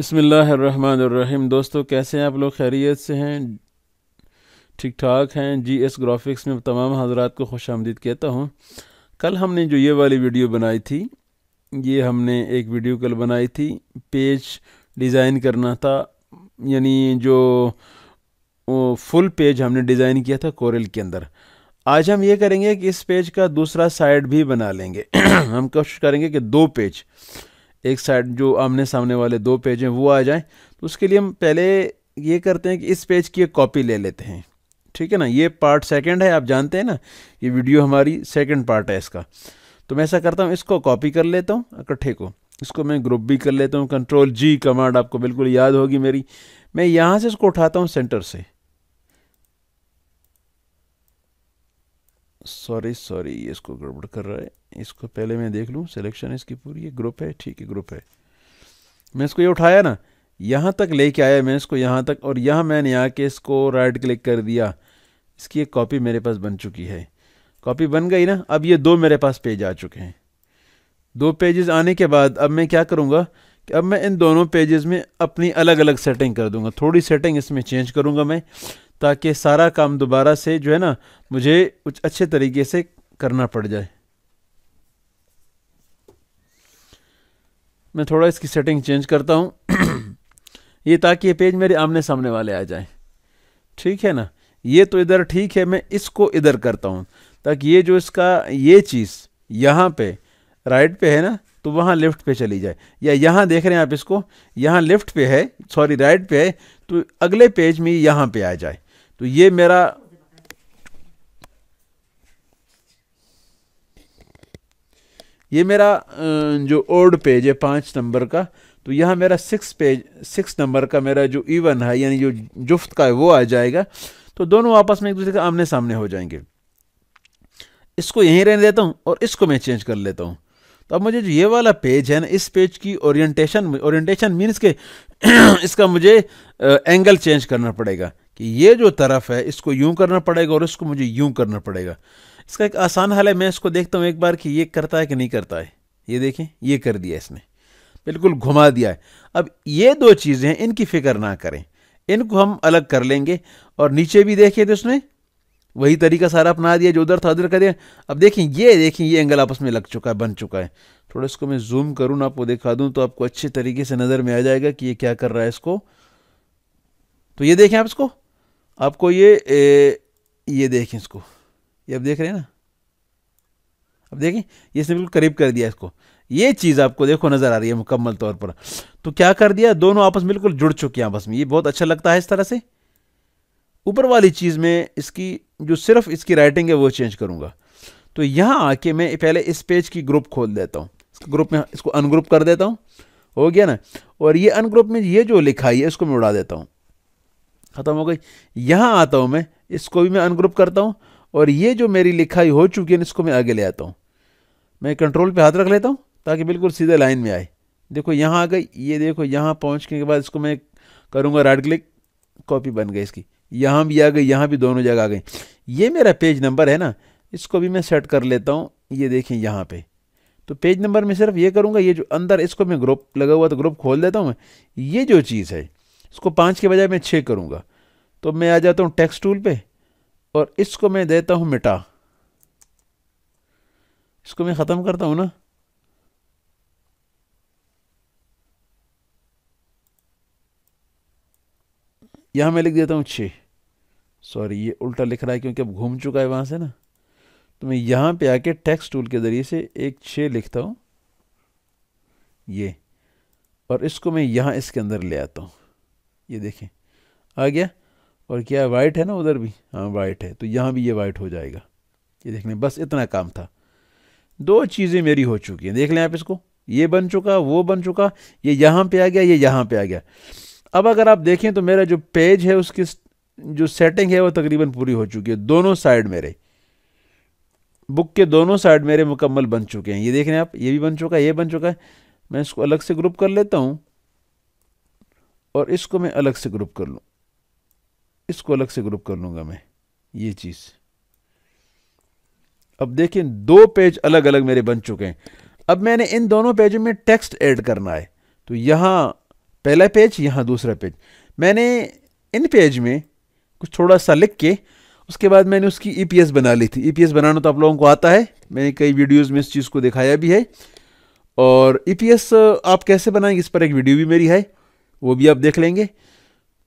बसमीम दोस्तों कैसे हैं आप लोग खैरियत से हैं ठीक ठाक हैं जी एस ग्राफिक्स में तमाम हजरात को खुश आमदीद कहता हूँ कल हमने जो ये वाली वीडियो बनाई थी ये हमने एक वीडियो कल बनाई थी पेज डिज़ाइन करना था यानी जो फुल पेज हमने डिज़ाइन किया था कोरल के अंदर आज हम ये करेंगे कि इस पेज का दूसरा साइड भी बना लेंगे हम कोशिश करेंगे कि दो पेज एक साइड जो आमने सामने वाले दो पेज हैं वो आ जाएं तो उसके लिए हम पहले ये करते हैं कि इस पेज की एक कॉपी ले लेते हैं ठीक है ना ये पार्ट सेकंड है आप जानते हैं ना ये वीडियो हमारी सेकंड पार्ट है इसका तो मैं ऐसा करता हूँ इसको कॉपी कर लेता हूँ इकट्ठे को इसको मैं ग्रुप भी कर लेता हूँ कंट्रोल जी कमांड आपको बिल्कुल याद होगी मेरी मैं यहाँ से इसको उठाता हूँ सेंटर से सॉरी सॉरी इसको गड़बड़ कर रहा है इसको पहले मैं देख लूँ सिलेक्शन इसकी पूरी है ग्रुप है ठीक है ग्रुप है मैं इसको ये उठाया ना यहाँ तक लेके आया मैं इसको यहाँ तक और यहाँ मैंने आके इसको राइट क्लिक कर दिया इसकी एक कॉपी मेरे पास बन चुकी है कॉपी बन गई ना अब ये दो मेरे पास पेज आ चुके हैं दो पेजेस आने के बाद अब मैं क्या करूँगा कि अब मैं इन दोनों पेजेस में अपनी अलग अलग सेटिंग कर दूँगा थोड़ी सेटिंग इसमें चेंज करूँगा मैं ताकि सारा काम दोबारा से जो है ना मुझे कुछ अच्छे तरीके से करना पड़ जाए मैं थोड़ा इसकी सेटिंग चेंज करता हूँ ये ताकि ये पेज मेरे आमने सामने वाले आ जाए ठीक है ना ये तो इधर ठीक है मैं इसको इधर करता हूँ ताकि ये जो इसका ये चीज़ यहाँ पे राइट पे है ना तो वहाँ लेफ्ट पे चली जाए या यहाँ देख रहे हैं आप इसको यहाँ लेफ्ट पे है सॉरी राइट पे है तो अगले पेज में यहाँ पे आ जाए तो ये मेरा ये मेरा जो ओल्ड पेज है पाँच नंबर का तो यहाँ मेरा सिक्स पेज सिक्स नंबर का मेरा जो इवन है यानी जो जुफ्त का है वो आ जाएगा तो दोनों आपस में एक दूसरे के आमने सामने हो जाएंगे इसको यहीं रहने देता हूँ और इसको मैं चेंज कर लेता हूँ तो अब मुझे जो ये वाला पेज है ना इस पेज की ओरिएंटेशन ओरिएंटेशन मीन्स के इसका मुझे एंगल चेंज करना पड़ेगा कि ये जो तरफ है इसको यूं करना पड़ेगा और इसको मुझे यूं करना पड़ेगा इसका एक आसान हाल है मैं इसको देखता हूँ एक बार कि ये करता है कि नहीं करता है ये देखें ये कर दिया इसने बिल्कुल घुमा दिया है अब ये दो चीज़ें हैं इनकी फिक्र ना करें इनको हम अलग कर लेंगे और नीचे भी देखें तो उसने वही तरीका सारा अपना दिया जो उधर था उधर कर दिया अब देखें ये देखें ये एंगल आपस में लग चुका है बन चुका है थोड़ा इसको मैं जूम करूँ ना आपको दिखा दूँ तो आपको अच्छे तरीके से नज़र में आ जाएगा कि ये क्या कर रहा है इसको तो ये देखें आप इसको आपको ये ए, ये देखें इसको ये आप देख रहे हैं ना अब देखें ये इसने बिल्कुल करीब कर दिया इसको ये चीज़ आपको देखो नज़र आ रही है मुकम्मल तौर पर तो क्या कर दिया दोनों आपस में बिल्कुल जुड़ चुके हैं आपस में ये बहुत अच्छा लगता है इस तरह से ऊपर वाली चीज़ में इसकी जो सिर्फ इसकी राइटिंग है वो चेंज करूँगा तो यहाँ आके मैं पहले इस पेज की ग्रुप खोल देता हूँ ग्रुप में इसको अनग्रुप कर देता हूँ हो गया ना और ये अनग्रुप में ये जो लिखा है इसको मैं उड़ा देता हूँ ख़त्म हो गई यहाँ आता हूँ मैं इसको भी मैं अनग्रुप करता हूँ और ये जो मेरी लिखाई हो चुकी है इसको मैं आगे ले आता हूँ मैं कंट्रोल पे हाथ रख लेता हूँ ताकि बिल्कुल सीधे लाइन में आए देखो यहाँ आ गई ये देखो यहाँ पहुँचने के बाद इसको मैं करूँगा राइट क्लिक कॉपी बन गई इसकी यहाँ भी आ गई यहाँ भी दोनों जगह आ गई ये मेरा पेज नंबर है ना इसको भी मैं सेट कर लेता हूँ ये देखें यहाँ पर तो पेज नंबर में सिर्फ ये करूँगा ये जो अंदर इसको मैं ग्रुप लगा हुआ तो ग्रुप खोल देता हूँ मैं ये जो चीज़ है इसको पाँच के बजाय मैं छः करूँगा तो मैं आ जाता हूँ टेक्स टूल पे और इसको मैं देता हूँ मिटा इसको मैं ख़त्म करता हूँ ना यहाँ मैं लिख देता हूँ छः सॉरी ये उल्टा लिख रहा है क्योंकि अब घूम चुका है वहाँ से ना तो मैं यहाँ पे आके टेक्स्ट टूल के ज़रिए से एक छः लिखता हूँ ये और इसको मैं यहाँ इसके अंदर ले आता हूँ ये देखें आ गया और क्या वाइट है ना उधर भी हाँ वाइट है तो यहाँ भी ये वाइट हो जाएगा ये देख लें बस इतना काम था दो चीज़ें मेरी हो चुकी हैं देख लें आप इसको ये बन चुका वो बन चुका ये यहाँ पे आ गया ये यहाँ पे आ गया अब अगर आप देखें तो मेरा जो पेज है उसकी जो सेटिंग है वो तकरीबन पूरी हो चुकी है दोनों साइड मेरे बुक के दोनों साइड मेरे मुकम्मल बन चुके हैं ये देख लें आप ये भी बन चुका है ये बन चुका है मैं इसको अलग से ग्रुप कर लेता हूँ और इसको मैं अलग से ग्रुप कर लूँ इसको अलग से ग्रुप कर लूँगा मैं ये चीज़ अब देखें दो पेज अलग अलग मेरे बन चुके हैं अब मैंने इन दोनों पेजों में टेक्स्ट ऐड करना है तो यहाँ पहला पेज यहाँ दूसरा पेज मैंने इन पेज में कुछ थोड़ा सा लिख के उसके बाद मैंने उसकी ईपीएस e बना ली थी ईपीएस e बनाना तो आप लोगों को आता है मैंने कई वीडियोस में इस चीज़ को दिखाया भी है और ई e आप कैसे बनाएंगे इस पर एक वीडियो भी मेरी है वो भी आप देख लेंगे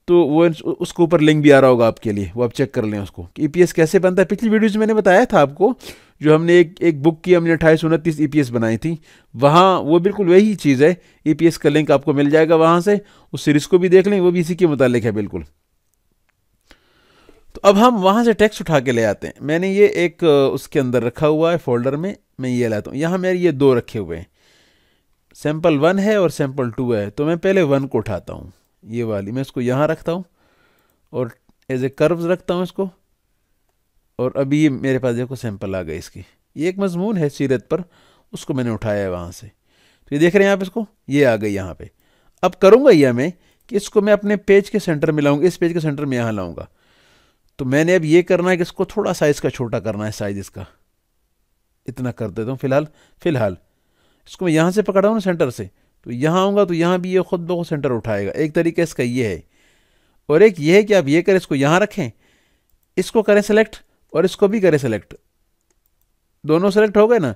तो वो उसके ऊपर लिंक भी आ रहा होगा आपके लिए वो आप चेक कर लें उसको कि ई e कैसे बनता है पिछली वीडियोज़ मैंने बताया था आपको जो हमने एक एक बुक की हमने अट्ठाईस उनतीस ई e बनाई थी वहाँ वो बिल्कुल वही चीज़ है ई e का लिंक आपको मिल जाएगा वहाँ से उस सीरीज़ को भी देख लें वो भी इसी के मुतालिक है बिल्कुल तो अब हम वहाँ से टैक्स उठा के ले आते हैं मैंने ये एक उसके अंदर रखा हुआ है फोल्डर में मैं ये लाता हूँ यहाँ मेरे ये दो रखे हुए हैं सैंपल वन है और सैंपल टू है तो मैं पहले वन को उठाता हूँ ये वाली मैं इसको यहाँ रखता हूँ और एज ए कर्व्स रखता हूँ इसको और अभी ये मेरे पास देखो सैंपल आ गए इसकी ये एक मजमून है सीरत पर उसको मैंने उठाया है वहाँ से तो ये देख रहे हैं आप इसको ये आ गई यहाँ पे अब करूँगा यह मैं कि इसको मैं अपने पेज के सेंटर में लाऊँगा इस पेज के सेंटर में यहाँ लाऊँगा तो मैंने अब ये करना है कि इसको थोड़ा साइज़ का छोटा करना है साइज़ इसका इतना कर देता हूँ फ़िलहाल फ़िलहाल इसको मैं यहाँ से पकड़ रहा हूँ ना सेंटर से तो यहाँ आऊँगा तो यहाँ भी ये खुद बहुत सेंटर उठाएगा एक तरीका इसका ये है और एक ये है कि आप ये करें इसको यहाँ रखें इसको करें सेलेक्ट और इसको भी करें सेलेक्ट दोनों सेलेक्ट हो गए ना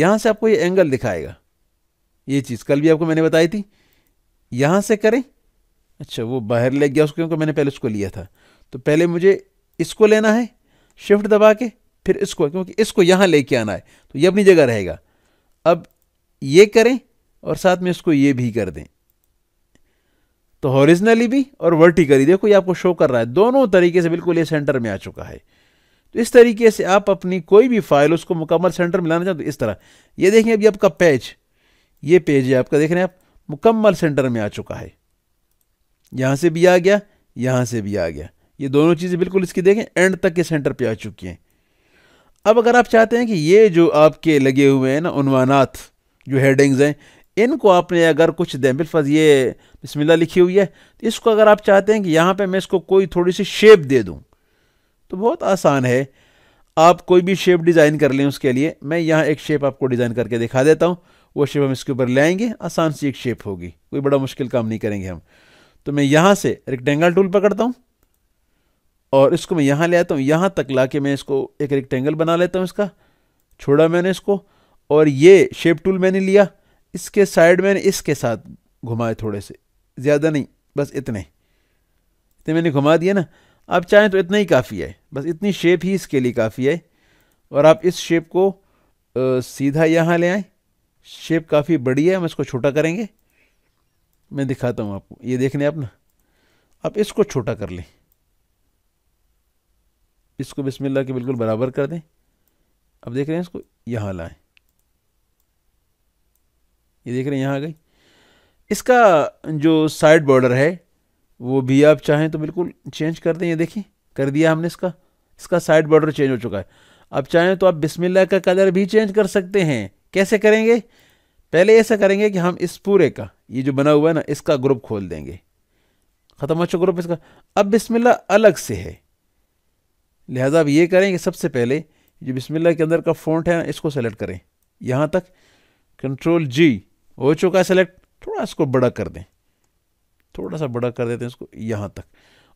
यहाँ से आपको ये एंगल दिखाएगा ये चीज़ कल भी आपको मैंने बताई थी यहाँ से करें अच्छा वो बाहर ले गया उसको क्योंकि मैंने पहले उसको लिया था तो पहले मुझे इसको लेना है शिफ्ट दबा के फिर इसको क्योंकि इसको यहाँ लेके आना है तो ये अपनी जगह रहेगा अब ये करें और साथ में इसको ये भी कर दें तो हॉरिजनली भी और वर्टिकली देखो ये आपको शो कर रहा है दोनों तरीके से बिल्कुल ये सेंटर में आ चुका है तो इस तरीके से आप अपनी कोई भी फाइल उसको मुकम्मल सेंटर में लाना चाहते इस तरह ये देखें अभी आपका पेज ये पेज है आपका देख रहे हैं आप मुकम्मल सेंटर में आ चुका है यहाँ से भी आ गया यहाँ से भी आ गया ये दोनों चीज़ें बिल्कुल इसकी देखें एंड तक के सेंटर पे आ चुकी हैं अब अगर आप चाहते हैं कि ये जो आपके लगे हुए हैं ना उनवानात जो हेडिंग्स हैं इनको आपने अगर कुछ दें बिलफज ये बिस्मिल्लाह लिखी हुई है तो इसको अगर आप चाहते हैं कि यहाँ पे मैं इसको कोई थोड़ी सी शेप दे दूँ तो बहुत आसान है आप कोई भी शेप डिज़ाइन कर लें उसके लिए मैं यहाँ एक शेप आपको डिज़ाइन करके दिखा देता हूँ वो शेप हम इसके ऊपर आएंगे आसान सी एक शेप होगी कोई बड़ा मुश्किल काम नहीं करेंगे हम तो मैं यहाँ से रेक्टेंगल टूल पकड़ता हूँ और इसको मैं यहाँ ले आता हूँ यहाँ तक ला के मैं इसको एक रेक्टेंगल बना लेता हूँ इसका छोड़ा मैंने इसको और ये शेप टूल मैंने लिया इसके साइड मैंने इसके साथ घुमाए थोड़े से ज़्यादा नहीं बस इतने इतने मैंने घुमा दिया ना आप चाहें तो इतना ही काफ़ी है बस इतनी शेप ही इसके लिए काफ़ी है और आप इस शेप को आ, सीधा यहाँ ले आए शेप काफ़ी बड़ी है हम इसको छोटा करेंगे मैं दिखाता हूँ आपको ये देख लें आप ना आप इसको छोटा कर लें इसको बिस्मिल्लाह के बिल्कुल बराबर कर दें अब देख रहे हैं इसको यहाँ लाएं ये देख रहे हैं यहाँ आ गई इसका जो साइड बॉर्डर है वो भी आप चाहें तो बिल्कुल चेंज कर दें ये देखिए कर दिया हमने इसका इसका साइड बॉर्डर चेंज हो चुका है अब चाहें तो आप बिस्मिल्लाह का कलर भी चेंज कर सकते हैं कैसे करेंगे पहले ऐसा करेंगे कि हम इस पूरे का ये जो बना हुआ है ना इसका ग्रुप खोल देंगे ख़त्म हो चुका ग्रुप इसका अब बिस्मिल्लाह अलग से है लिहाजा आप ये करें कि सबसे पहले जो बिस्मिल्लाह के अंदर का फ़ॉन्ट है ना इसको सेलेक्ट करें यहाँ तक कंट्रोल जी हो चुका है सेलेक्ट थोड़ा इसको बड़ा कर दें थोड़ा सा बड़ा कर देते हैं इसको यहाँ तक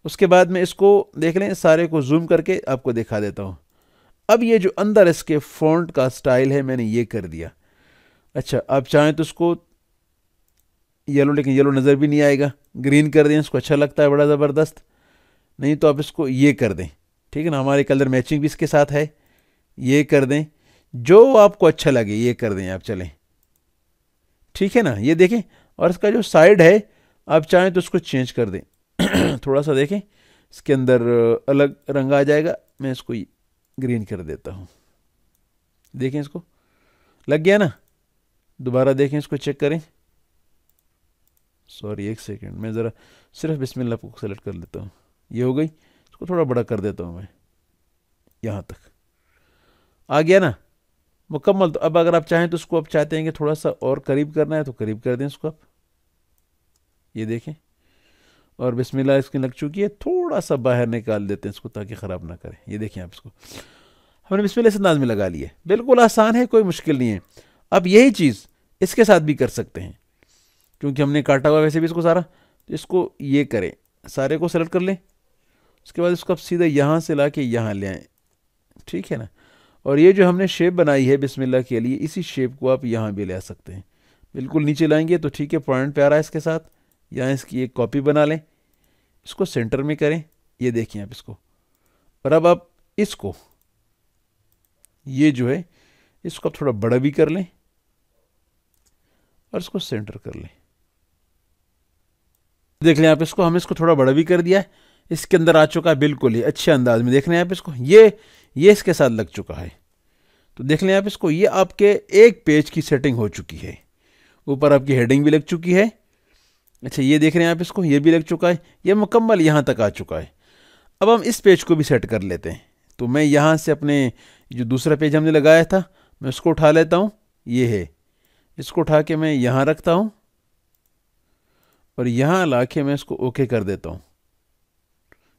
उसके बाद में इसको देख लें सारे को जूम करके आपको दिखा देता हूँ अब ये जो अंदर इसके फॉन्ट का स्टाइल है मैंने ये कर दिया अच्छा आप चाहें तो उसको येलो लेकिन येलो नज़र भी नहीं आएगा ग्रीन कर दें इसको अच्छा लगता है बड़ा ज़बरदस्त नहीं तो आप इसको ये कर दें ठीक है ना हमारे कलर मैचिंग भी इसके साथ है ये कर दें जो आपको अच्छा लगे ये कर दें आप चलें ठीक है ना ये देखें और इसका जो साइड है आप चाहें तो उसको चेंज कर दें थोड़ा सा देखें इसके अंदर अलग रंग आ जाएगा मैं इसको ग्रीन कर देता हूँ देखें इसको लग गया ना दोबारा देखें इसको चेक करें सॉरी एक सेकेंड मैं ज़रा सिर्फ बिस्मिल्लाह को सेलेक्ट कर लेता हूँ ये हो गई इसको थोड़ा बड़ा कर देता हूँ मैं यहाँ तक आ गया ना मुकम्मल तो अब अगर आप चाहें तो उसको आप चाहते हैं कि थोड़ा सा और करीब करना है तो करीब कर दें उसको आप ये देखें और बिस्मिल्लाह इसकी लग चुकी है थोड़ा सा बाहर निकाल देते हैं इसको ताकि ख़राब ना करें ये देखें आप इसको हमने बिस्मिल्लाह इस अंदाज में लगा लिया बिल्कुल आसान है कोई मुश्किल नहीं है अब यही चीज़ इसके साथ भी कर सकते हैं क्योंकि हमने काटा हुआ वैसे भी इसको सारा तो इसको ये करें सारे को सेलेक्ट कर लें उसके बाद इसको आप सीधा यहाँ से ला के यहाँ ले आएँ ठीक है ना और ये जो हमने शेप बनाई है बिस्मिल्लाह के लिए इसी शेप को आप यहाँ भी ले सकते हैं बिल्कुल नीचे लाएंगे तो ठीक है पॉइंट पे आ रहा है इसके साथ या इसकी एक कॉपी बना लें इसको सेंटर में करें ये देखें आप इसको और अब आप इसको ये जो है इसको थोड़ा बड़ा भी कर लें और इसको सेंटर कर लें देख लें आप इसको हम इसको थोड़ा बड़ा भी कर दिया है इसके अंदर आ चुका है बिल्कुल ही अच्छे अंदाज में देख रहे हैं आप इसको ये ये इसके साथ लग चुका है तो देख लें आप इसको ये आपके एक पेज की सेटिंग हो चुकी है ऊपर आपकी हेडिंग भी लग चुकी है अच्छा ये देख रहे हैं आप इसको ये भी लग चुका है ये मुकम्मल यहाँ तक आ चुका है अब हम इस पेज को भी सेट कर लेते हैं तो मैं यहाँ से अपने जो दूसरा पेज हमने लगाया था मैं उसको उठा लेता हूँ ये है इसको उठा के मैं यहाँ रखता हूँ और यहाँ ला के मैं इसको ओके कर देता हूँ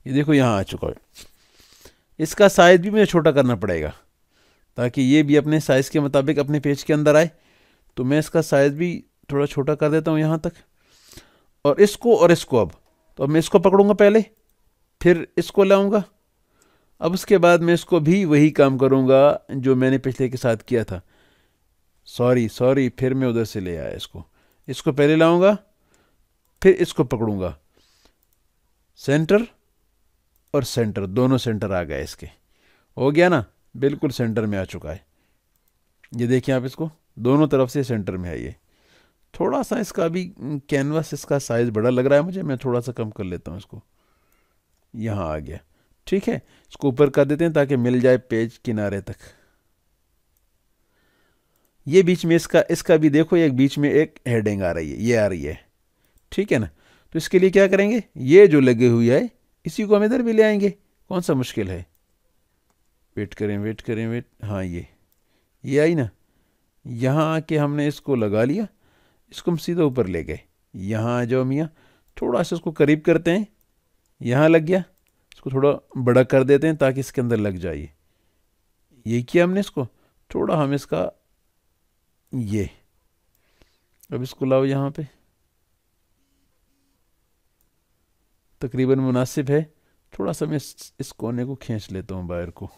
ये देखो यहाँ आ चुका है इसका साइज़ भी मुझे छोटा करना पड़ेगा ताकि ये भी अपने साइज़ के मुताबिक अपने पेज के अंदर आए तो मैं इसका साइज़ भी थोड़ा छोटा कर देता हूँ यहाँ तक और इसको और इसको अब तो अब मैं इसको पकड़ूंगा पहले फिर इसको लाऊंगा अब उसके बाद मैं इसको भी वही काम करूंगा जो मैंने पिछले के साथ किया था सॉरी सॉरी फिर मैं उधर से ले आया इसको इसको पहले लाऊंगा फिर इसको पकड़ूंगा सेंटर और सेंटर दोनों सेंटर आ गए इसके हो गया ना बिल्कुल सेंटर में आ चुका है ये देखिए आप इसको दोनों तरफ से सेंटर में है ये थोड़ा सा इसका अभी कैनवास इसका साइज़ बड़ा लग रहा है मुझे मैं थोड़ा सा कम कर लेता हूँ इसको यहाँ आ गया ठीक है इसको ऊपर कर देते हैं ताकि मिल जाए पेज किनारे तक ये बीच में इसका इसका भी देखो एक बीच में एक हेडिंग आ रही है ये आ रही है ठीक है ना तो इसके लिए क्या करेंगे ये जो लगी हुई है इसी को हम इधर भी ले आएंगे कौन सा मुश्किल है वेट करें वेट करें वेट हाँ ये ये आई ना यहाँ आके हमने इसको लगा लिया इसको हम सीधा ऊपर ले गए यहाँ आ जाओ मियाँ थोड़ा सा इसको करीब करते हैं यहाँ लग गया इसको थोड़ा बड़ा कर देते हैं ताकि इसके अंदर लग जाइए ये किया हमने इसको थोड़ा हम इसका ये अब इसको लाओ यहाँ पे तकरीबन मुनासिब है थोड़ा सा मैं इस, इस कोने को खींच लेता हूँ बाहर को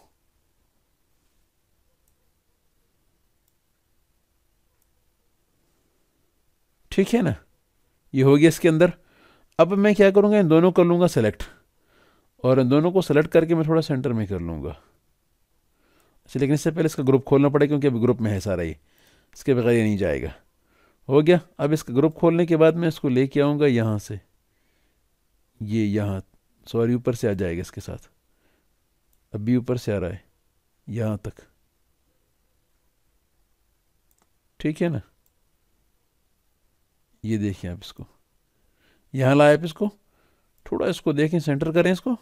ठीक है ना ये हो गया इसके अंदर अब मैं क्या करूँगा इन दोनों कर लूँगा सेलेक्ट और इन दोनों को सेलेक्ट करके मैं थोड़ा सेंटर में कर लूँगा अच्छा लेकिन इससे पहले इसका ग्रुप खोलना पड़ेगा क्योंकि अभी ग्रुप में है सारा ये इसके बगैर ये नहीं जाएगा हो गया अब इसका ग्रुप खोलने के बाद मैं इसको लेके आऊँगा यहाँ से ये यहाँ सॉरी ऊपर से आ जाएगा इसके साथ अभी ऊपर से आ रहा है यहाँ तक ठीक है ना ये देखिए आप इसको यहाँ लाए आप इसको थोड़ा इसको देखें सेंटर करें इसको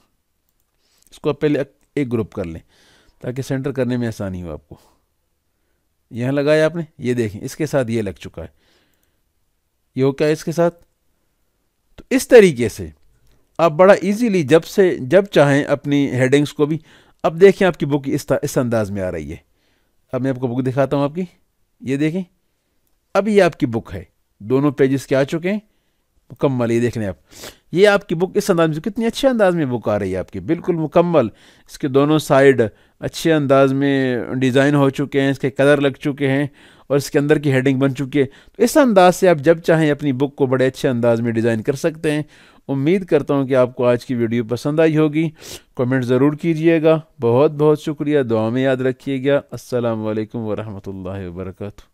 इसको आप पहले एक ग्रुप कर लें ताकि सेंटर करने में आसानी हो आपको यहाँ लगाया आपने ये देखें इसके साथ ये लग चुका है ये हो क्या है इसके साथ तो इस तरीके से आप बड़ा इजीली जब से जब चाहें अपनी हेडिंग्स को भी अब देखें आपकी बुक इस इस अंदाज में आ रही है अब मैं आपको बुक दिखाता हूँ आपकी ये देखें अब ये आपकी बुक है दोनों पेजेस के आ चुके हैं मुकम्मल ये देख लें आप ये आपकी बुक इस अंदाज में कितनी अच्छे अंदाज में बुक आ रही है आपकी बिल्कुल मुकम्मल इसके दोनों साइड अच्छे अंदाज में डिज़ाइन हो चुके हैं इसके कलर लग चुके हैं और इसके अंदर की हेडिंग बन चुकी है तो इस अंदाज से आप जब चाहें अपनी बुक को बड़े अच्छे अंदाज में डिज़ाइन कर सकते हैं उम्मीद करता हूँ कि आपको आज की वीडियो पसंद आई होगी कमेंट ज़रूर कीजिएगा बहुत बहुत शुक्रिया दुआ में याद रखिएगा असलकम वरहमल वर्का